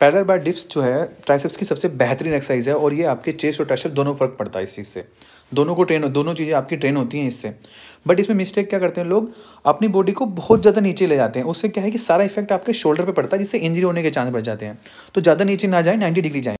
pedal bye dips जो है triceps की सबसे बेहतरीन एक्सरसाइज है और ये आपके चेस्ट और ट्राइसेप दोनों फ़र्क पड़ता है इस चीज़ से दोनों को ट्रेन दोनों चीज़ें आपकी ट्रेन होती हैं इससे बट इसमें मिस्टेक क्या करते हैं लोग अपनी बॉडी को बहुत ज़्यादा नीचे ले जाते हैं उससे क्या है कि सारा इफेक्ट आपके शोल्डर पर पड़ता है जिससे इंजरी होने के चांस बढ़ जाते हैं तो ज़्यादा नीचे ना जाए नाइन्टी डिग्री जाए